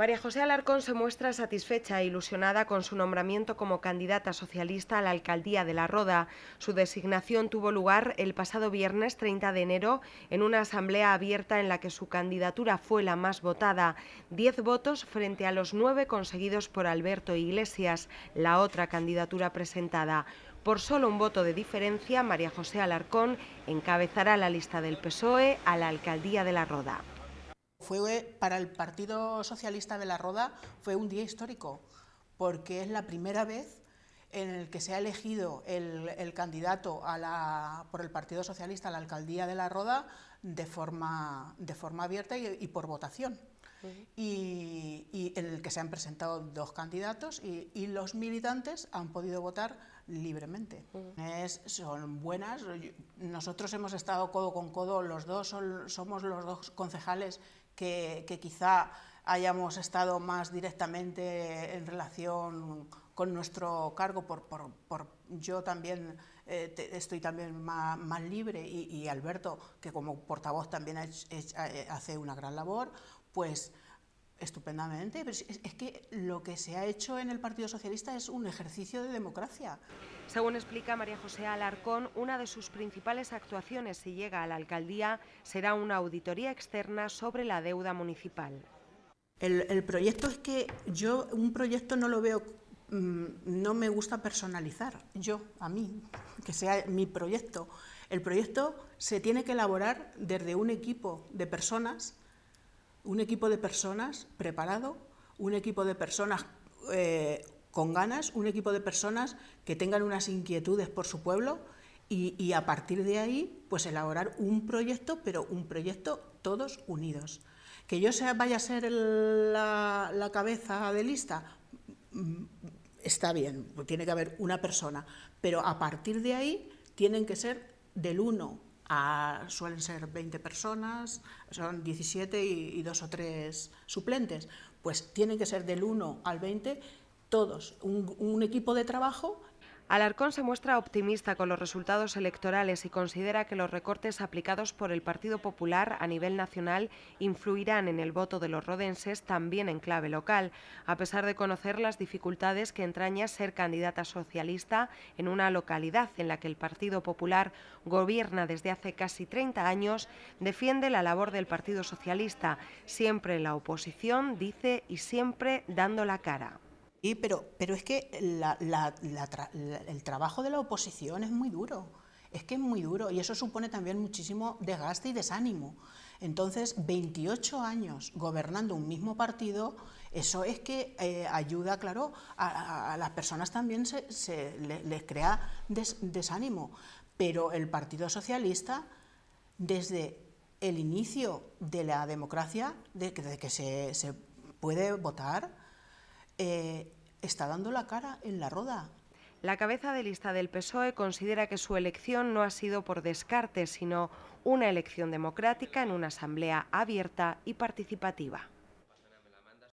María José Alarcón se muestra satisfecha e ilusionada con su nombramiento como candidata socialista a la alcaldía de La Roda. Su designación tuvo lugar el pasado viernes 30 de enero en una asamblea abierta en la que su candidatura fue la más votada, Diez votos frente a los nueve conseguidos por Alberto Iglesias, la otra candidatura presentada. Por solo un voto de diferencia, María José Alarcón encabezará la lista del PSOE a la alcaldía de La Roda fue eh, para el Partido Socialista de la Roda fue un día histórico, porque es la primera vez en el que se ha elegido el, candidato a la, por el Partido Socialista a la alcaldía de la Roda de forma, de forma abierta y, por votación. y, en el que se han presentado dos candidatos y, los militantes han podido votar libremente. son buenas. Nosotros hemos estado codo con codo, los dos somos los dos concejales que, quizá hayamos estado más directamente en relación con nuestro cargo, por, yo también eh, estoy también más, libre y, Alberto, que como portavoz también eh, hace una gran labor, pues estupendamente, pero es, que lo que se ha hecho en el Partido Socialista es un ejercicio de democracia. Según explica María José Alarcón, una de sus principales actuaciones si llega a la alcaldía será una auditoría externa sobre la deuda municipal. El, proyecto es que yo un proyecto no lo veo, mm, no me gusta personalizar, yo, a mí, que sea mi proyecto. El proyecto se tiene que elaborar desde un equipo de personas un equipo de personas preparado, un equipo de personas eh, con ganas, un equipo de personas que tengan unas inquietudes por su pueblo y, a partir de ahí pues elaborar un proyecto, pero un proyecto todos unidos. Que yo sea, vaya a ser la cabeza de lista, mm, está bien, tiene que haber una persona, pero a partir de ahí tienen que ser del uno suelen ser 20 personas, son 17 y, y dos o tres suplentes, pues tienen que ser del 1 al 20 todos, un, un equipo de trabajo Alarcón se muestra optimista con los resultados electorales y considera que los recortes aplicados por el Partido Popular a nivel nacional influirán en el voto de los rodenses también en clave local, a pesar de conocer las dificultades que entraña ser candidata socialista en una localidad en la que el Partido Popular gobierna desde hace casi 30 años, defiende la labor del Partido Socialista, siempre en la oposición, dice, y siempre dando la cara pero, pero es que el trabajo de la oposición es muy duro, es que es muy duro y eso supone también muchísimo desgaste y desánimo. Entonces, 28 años gobernando un mismo partido, eso es que eh, ayuda, claro, a, las personas también se, les, crea desánimo. Pero el Partido Socialista, desde el inicio de la democracia, desde que se puede votar, eh, está dando la cara en la roda. La cabeza de lista del PSOE considera que su elección no ha sido por descarte, sino una elección democrática en una asamblea abierta y participativa.